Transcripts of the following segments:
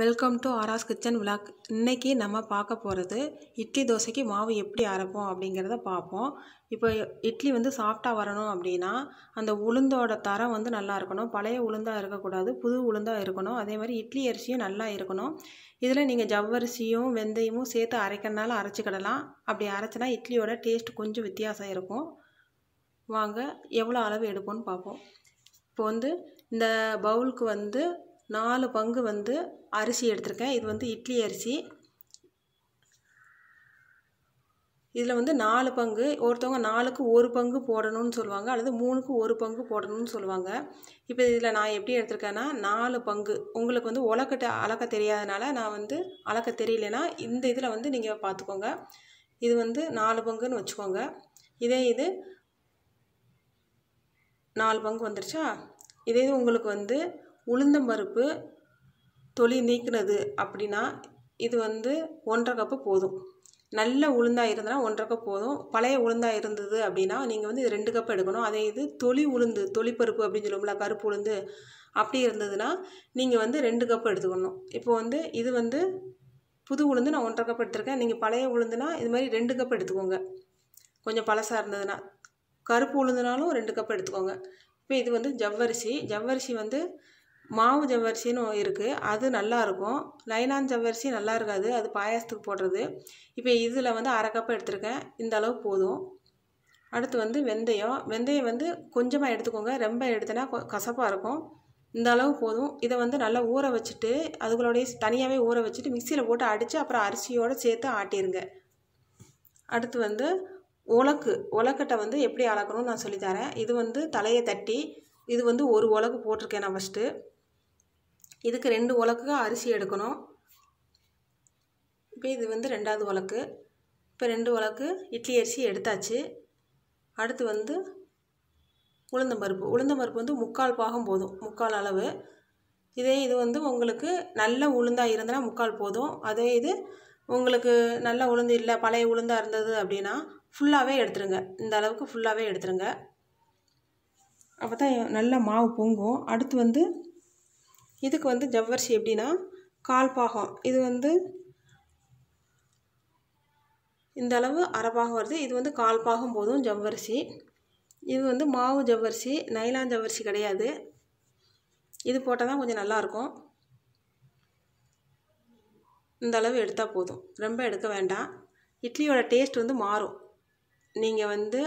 welcome to Aara's kitchen vlog இன்றைக்கி நம்ம பார்க்க போகிறது இட்லி தோசைக்கு மாவு எப்படி அரைப்போம் அப்படிங்கிறத பார்ப்போம் இப்போ இட்லி வந்து சாஃப்டாக வரணும் அப்படின்னா அந்த உளுந்தோட தரம் வந்து நல்லா இருக்கணும் பழைய உளுந்தாக இருக்கக்கூடாது புது உளுந்தாக இருக்கணும் அதே மாதிரி இட்லி அரிசியும் நல்லா இருக்கணும் இதில் நீங்கள் ஜவ்வரிசியும் வெந்தயமும் சேர்த்து அரைக்கிறனால அரைச்சிக்கிடலாம் அப்படி அரைச்சினா இட்லியோட டேஸ்ட் கொஞ்சம் வித்தியாசம் இருக்கும் வாங்க எவ்வளோ அளவு எடுப்போம்னு பார்ப்போம் இப்போ வந்து இந்த பவுலுக்கு வந்து நாலு பங்கு வந்து அரிசி எடுத்திருக்கேன் இது வந்து இட்லி அரிசி இதில் வந்து நாலு பங்கு ஒருத்தவங்க நாலுக்கு ஒரு பங்கு போடணும்னு சொல்லுவாங்க அல்லது மூணுக்கு ஒரு பங்கு போடணும்னு சொல்லுவாங்க இப்போ இதில் நான் எப்படி எடுத்திருக்கேன்னா நாலு பங்கு உங்களுக்கு வந்து உலக்கிட்ட அளக்க தெரியாதனால நான் வந்து அளக்க தெரியலனா இந்த இதில் வந்து நீங்கள் பார்த்துக்கோங்க இது வந்து நாலு பங்குன்னு வச்சுக்கோங்க இதே இது நாலு பங்கு வந்துருச்சா இதே இது உங்களுக்கு வந்து உளுந்தம்பருப்பு தொளி நீக்கினது அப்படின்னா இது வந்து ஒன்றரை கப்பு போதும் நல்ல உளுந்தாக இருந்ததுன்னா ஒன்றரை கப் போதும் பழைய உளுந்தாக இருந்தது அப்படின்னா நீங்கள் வந்து ரெண்டு கப் எடுக்கணும் அதே இது தொளி உளுந்து தொளிப்பருப்பு அப்படின்னு சொல்லுவோம்ல கருப்பு உளுந்து அப்படி இருந்ததுன்னா நீங்கள் வந்து ரெண்டு கப் எடுத்துக்கணும் இப்போ வந்து இது வந்து புது உளுந்து நான் ஒன்றரை கப் எடுத்திருக்கேன் நீங்கள் பழைய உளுந்துனா இது மாதிரி ரெண்டு கப் எடுத்துக்கோங்க கொஞ்சம் பழசாக இருந்ததுன்னா கருப்பு உளுந்துனாலும் ரெண்டு கப் எடுத்துக்கோங்க இப்போ இது வந்து ஜவ்வரிசி ஜவ்வரிசி வந்து மாவு ஜவ்வரிசின்னு இருக்குது அது நல்லாயிருக்கும் நைலான் ஜவ்வரிசி நல்லா இருக்காது அது பாயாசத்துக்கு போடுறது இப்போ இதில் வந்து அரை கப்பை எடுத்திருக்கேன் இந்த அளவு போதும் அடுத்து வந்து வெந்தயம் வெந்தயம் வந்து கொஞ்சமாக எடுத்துக்கோங்க ரொம்ப எடுத்தனா கசப்பாக இருக்கும் இந்த அளவு போதும் இதை வந்து நல்லா ஊற வச்சுட்டு அதுகளோடைய தனியாகவே ஊற வச்சுட்டு மிக்சியில் போட்டு அடித்து அப்புறம் அரிசியோடு சேர்த்து ஆட்டிடுங்க அடுத்து வந்து உலக்கு உலக்கட்டை வந்து எப்படி அளக்கணும்னு நான் சொல்லித்தரேன் இது வந்து தலையை தட்டி இது வந்து ஒரு உலகு போட்டிருக்கேன் நான் ஃபஸ்ட்டு இதுக்கு ரெண்டு உலக்கு அரிசி எடுக்கணும் இப்போ இது வந்து ரெண்டாவது உலக்கு இப்போ ரெண்டு உலக்கு இட்லி அரிசி எடுத்தாச்சு அடுத்து வந்து உளுந்தம்பருப்பு உளுந்தம்பருப்பு வந்து முக்கால் பாகம் போதும் முக்கால் அளவு இதே இது வந்து உங்களுக்கு நல்ல உளுந்தாக இருந்தனா முக்கால் போதும் அதே இது உங்களுக்கு நல்ல உளுந்து இல்லை பழைய உளுந்தாக இருந்தது அப்படின்னா ஃபுல்லாகவே எடுத்துருங்க இந்த அளவுக்கு ஃபுல்லாகவே எடுத்துருங்க அப்போ தான் நல்லா மாவு பொங்கும் அடுத்து வந்து இதுக்கு வந்து ஜவ்வரிசி எப்படின்னா கால் பாகம் இது வந்து இந்த அளவு அரைப்பாகம் வருது இது வந்து கால் பாகம் போதும் ஜவ்வரிசி இது வந்து மாவு ஜவ்வரிசி நைலான் ஜவ்வரிசி கிடையாது இது போட்டால் தான் கொஞ்சம் நல்லாயிருக்கும் இந்த அளவு எடுத்தால் போதும் ரொம்ப எடுக்க வேண்டாம் இட்லியோட டேஸ்ட் வந்து மாறும் நீங்கள் வந்து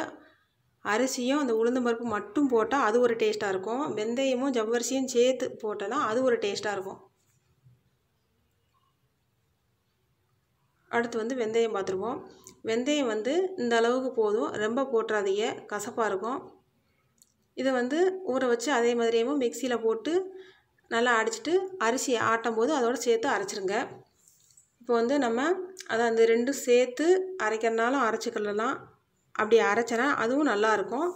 அரிசியும் அந்த உளுந்து பருப்பு மட்டும் போட்டால் அது ஒரு டேஸ்ட்டாக இருக்கும் வெந்தயமும் ஜவ்வரிசியும் சேர்த்து போட்டோன்னா அது ஒரு டேஸ்ட்டாக இருக்கும் அடுத்து வந்து வெந்தயம் பார்த்துருவோம் வெந்தயம் வந்து இந்த அளவுக்கு போதும் ரொம்ப போட்டுறாதீங்க கசப்பாக இருக்கும் இதை வந்து ஊற வச்சு அதே மாதிரியும் மிக்சியில் போட்டு நல்லா அடிச்சிட்டு அரிசி ஆட்டும் போது அதோடு சேர்த்து அரைச்சிருங்க இப்போ வந்து நம்ம அதை அந்த ரெண்டும் சேர்த்து அரைக்கிறனாலும் அரைச்சிக்கலாம் அப்படி அரைச்சேன்னா அதுவும் நல்லாயிருக்கும்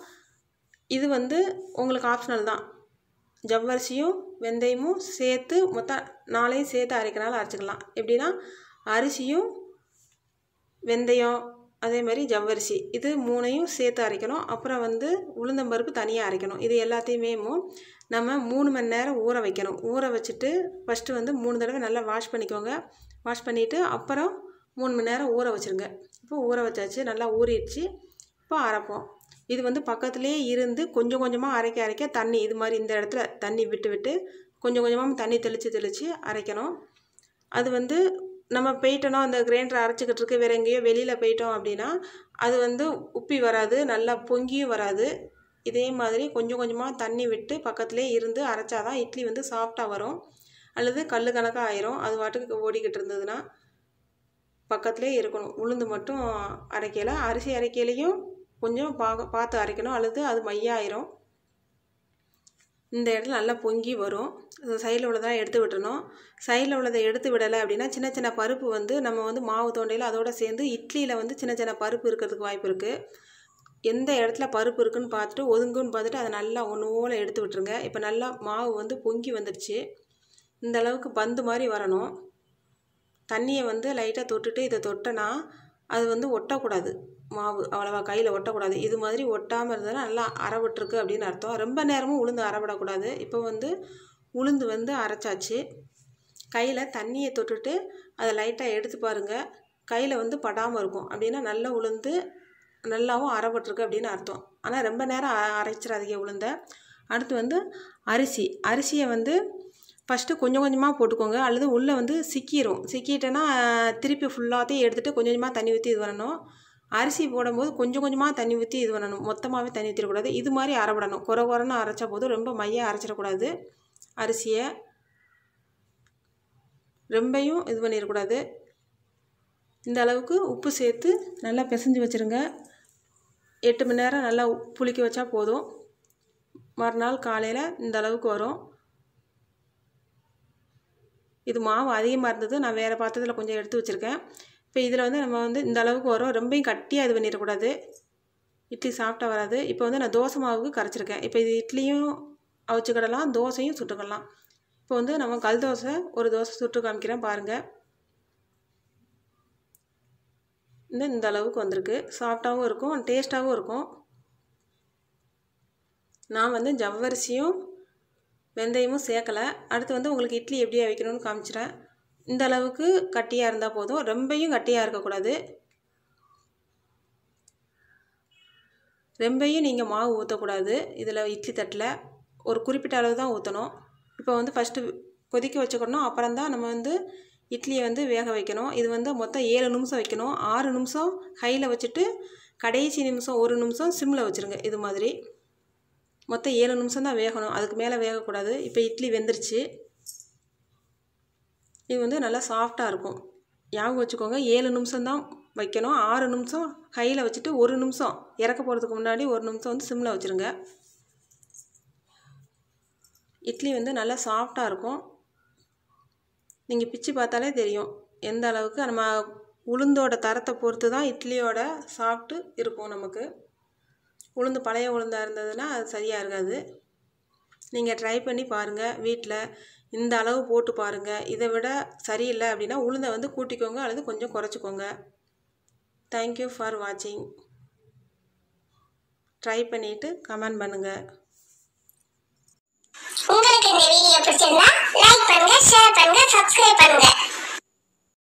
இது வந்து உங்களுக்கு ஆப்ஷனல் தான் ஜவ்வரிசியும் வெந்தயமும் சேர்த்து மொத்தம் நாளையும் சேர்த்து அரைக்கிறனால அரைச்சிக்கலாம் எப்படின்னா அரிசியும் வெந்தயம் அதே மாதிரி ஜவ்வரிசி இது மூணையும் சேர்த்து அரைக்கணும் அப்புறம் வந்து உளுந்தம்பருப்பு தனியாக அரைக்கணும் இது எல்லாத்தையுமே நம்ம மூணு மணி நேரம் ஊற வைக்கணும் ஊற வச்சுட்டு ஃபஸ்ட்டு வந்து மூணு தடவை நல்லா வாஷ் பண்ணிக்கோங்க வாஷ் பண்ணிவிட்டு அப்புறம் மூணு மணி நேரம் ஊற வச்சுருங்க இப்போ ஊற வச்சாச்சு நல்லா ஊறிடுச்சு இப்போ அரைப்போம் இது வந்து பக்கத்துலேயே இருந்து கொஞ்சம் கொஞ்சமாக அரைக்க அரைக்க தண்ணி இது மாதிரி இந்த இடத்துல தண்ணி விட்டு விட்டு கொஞ்சம் கொஞ்சமாக தண்ணி தெளித்து தெளித்து அரைக்கணும் அது வந்து நம்ம போயிட்டோம்னா அந்த கிரைண்டர் அரைச்சிக்கிட்டு இருக்கு வேறு எங்கேயோ வெளியில் போயிட்டோம் அப்படின்னா அது வந்து உப்பி வராது நல்லா பொங்கியும் வராது இதே மாதிரி கொஞ்சம் கொஞ்சமாக தண்ணி விட்டு பக்கத்துலேயே இருந்து அரைச்சாதான் இட்லி வந்து சாஃப்டாக வரும் அல்லது கல் கணக்காக ஆயிரும் அது வாட்டுக்கு ஓடிக்கிட்டு இருந்ததுன்னா பக்கத்துலேயே இருக்கணும் உளுந்து மட்டும் அரைக்கலை அரிசி அரைக்கையிலையும் கொஞ்சம் பா பார்த்து அரைக்கணும் அல்லது அது மையாயிரும் இந்த இடத்துல நல்லா பொங்கி வரும் சைடில் உள்ளதெல்லாம் எடுத்து விட்டணும் சைடில் உள்ளதை எடுத்து விடலை அப்படின்னா சின்ன சின்ன பருப்பு வந்து நம்ம வந்து மாவு தோண்டையில் அதோடு சேர்ந்து இட்லியில் வந்து சின்ன சின்ன பருப்பு இருக்கிறதுக்கு வாய்ப்பு இருக்குது எந்த இடத்துல பருப்பு இருக்குன்னு பார்த்துட்டு ஒதுங்குன்னு பார்த்துட்டு அதை நல்லா ஒன்று ஓலை எடுத்து விட்டுருங்க இப்போ நல்லா மாவு வந்து பொங்கி வந்துடுச்சு இந்த அளவுக்கு பந்து மாதிரி வரணும் தண்ணியை வந்து லைட்டாக தொட்டுட்டு இதை தொட்டனா அது வந்து ஒட்டக்கூடாது மாவு அவ்வளோவா கையில் ஒட்டக்கூடாது இது மாதிரி ஒட்டாமல் இருந்ததுன்னா நல்லா அறவிட்டுருக்கு அப்படின்னு அர்த்தம் ரொம்ப நேரமும் உளுந்து அறவிடக்கூடாது இப்போ வந்து உளுந்து வந்து அரைச்சாச்சு கையில் தண்ணியை தொட்டுட்டு அதை லைட்டாக எடுத்து பாருங்கள் கையில் வந்து படாமல் இருக்கும் அப்படின்னா நல்லா உளுந்து நல்லாவும் அறப்பட்டிருக்கு அப்படின்னு அர்த்தம் ஆனால் ரொம்ப நேரம் அரைச்சிடாதீங்க உளுந்த அடுத்து வந்து அரிசி அரிசியை வந்து ஃபஸ்ட்டு கொஞ்சம் கொஞ்சமாக போட்டுக்கோங்க அல்லது உள்ளே வந்து சிக்கிடும் சிக்கிட்டேன்னா திருப்பி ஃபுல்லாகத்தையும் எடுத்துகிட்டு கொஞ்சம் கொஞ்சமாக தண்ணி ஊற்றி இது பண்ணணும் அரிசி போடும்போது கொஞ்சம் கொஞ்சமாக தண்ணி ஊற்றி இது பண்ணணும் மொத்தமாகவே தண்ணி ஊற்றிடக்கூடாது இது மாதிரி அரைபடணும் குறை குறைன்னு அரைச்சா போதும் ரொம்ப மையாக அரைச்சிடக்கூடாது அரிசியை ரொம்பையும் இது பண்ணிடக்கூடாது இந்த அளவுக்கு உப்பு சேர்த்து நல்லா பிசைஞ்சு வச்சுருங்க எட்டு மணி நேரம் நல்லா புளிக்க வச்சா போதும் மறுநாள் காலையில் இந்த அளவுக்கு வரும் இது மாவு அதிகமாக இருந்தது நான் வேறு பாத்திரத்தில் கொஞ்சம் எடுத்து வச்சுருக்கேன் இப்போ இதில் வந்து நம்ம வந்து இந்த அளவுக்கு வரும் ரொம்பையும் கட்டியாக இது பண்ணிடக்கூடாது இட்லி சாப்பிட்டா வராது இப்போ வந்து நான் தோசை மாவுக்கு கரைச்சிருக்கேன் இப்போ இது இட்லியும் அவிச்சுக்கிடலாம் தோசையும் சுட்டுக்கிடலாம் இப்போ வந்து நம்ம கல் தோசை ஒரு தோசை சுட்டு காமிக்கிறேன் பாருங்கள் இன்னும் இந்த அளவுக்கு வந்திருக்கு சாஃப்டாகவும் இருக்கும் டேஸ்ட்டாகவும் இருக்கும் நான் வந்து ஜவ்வரிசியும் வெந்தயமும் சேர்க்கலை அடுத்து வந்து உங்களுக்கு இட்லி எப்படி அவிக்கணும்னு காமிச்சிட்றேன் இந்த அளவுக்கு கட்டியாக இருந்தால் போதும் ரொம்பையும் கட்டியாக இருக்கக்கூடாது ரொம்பையும் நீங்கள் மாவு ஊற்றக்கூடாது இதில் இட்லி தட்டில் ஒரு குறிப்பிட்ட அளவு தான் ஊற்றணும் இப்போ வந்து ஃபஸ்ட்டு கொதிக்க வச்சுக்கணும் அப்புறம் தான் நம்ம வந்து இட்லியை வந்து வேக வைக்கணும் இது வந்து மொத்தம் ஏழு நிமிஷம் வைக்கணும் ஆறு நிமிஷம் கையில் வச்சுட்டு கடைசி நிமிஷம் ஒரு நிமிஷம் சிம்மில் வச்சுருங்க இது மாதிரி மொத்தம் ஏழு நிமிஷம் தான் வேகணும் அதுக்கு மேலே வேகக்கூடாது இப்போ இட்லி வெந்துருச்சு இது வந்து நல்லா சாஃப்டாக இருக்கும் ஞாபகம் வச்சுக்கோங்க ஏழு நிமிஷம் தான் வைக்கணும் ஆறு நிமிஷம் கையில் வச்சுட்டு ஒரு நிமிஷம் இறக்க போகிறதுக்கு முன்னாடி ஒரு நிமிஷம் வந்து சிம்மில் வச்சுருங்க இட்லி வந்து நல்லா சாஃப்டாக இருக்கும் நீங்கள் பிச்சு பார்த்தாலே தெரியும் எந்த அளவுக்கு நம்ம உளுந்தோட தரத்தை பொறுத்து தான் இட்லியோட சாஃப்ட்டு இருக்கும் நமக்கு உளுந்து பழைய உளுந்தாக இருந்ததுன்னா அது சரியாக இருக்காது நீங்கள் ட்ரை பண்ணி பாருங்கள் வீட்டில் இந்த அளவு போட்டு பாருங்கள் இதை விட சரியில்லை அப்படின்னா உளுந்தை வந்து கூட்டிக்கோங்க அல்லது கொஞ்சம் குறைச்சிக்கோங்க தேங்க்யூ ஃபார் வாட்சிங் ட்ரை பண்ணிவிட்டு கமெண்ட் பண்ணுங்கள் உங்களுக்கு இந்த வீடியோ பிடிச்சிருந்தா லைக் பண்ணுங்க ஷேர் பண்ணுங்க சப்ஸ்கிரைப் பண்ணுங்க